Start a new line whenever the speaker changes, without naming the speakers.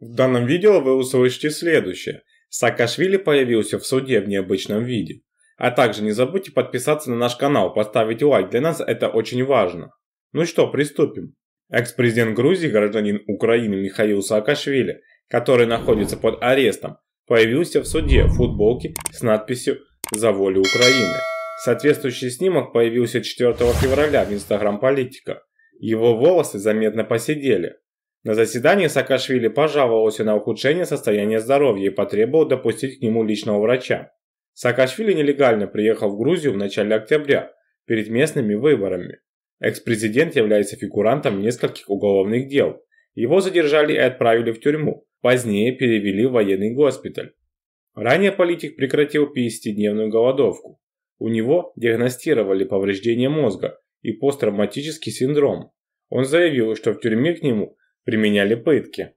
В данном
видео вы услышите следующее. Саакашвили появился в суде в необычном виде. А также не забудьте подписаться на наш канал, поставить лайк, для нас это очень важно. Ну что, приступим. Экс-президент Грузии, гражданин Украины Михаил Саакашвили, который находится под арестом, появился в суде в футболке с надписью «За волю Украины». Соответствующий снимок появился 4 февраля в инстаграм политика. Его волосы заметно посидели. На заседании Саакашвили пожаловался на ухудшение состояния здоровья и потребовал допустить к нему личного врача. Саакашвили нелегально приехал в Грузию в начале октября, перед местными выборами. Экс-президент является фигурантом нескольких уголовных дел. Его задержали и отправили в тюрьму, позднее перевели в военный госпиталь. Ранее политик прекратил 50-дневную голодовку. У него диагностировали повреждение мозга и посттравматический синдром. Он заявил, что в тюрьме к нему применяли пытки.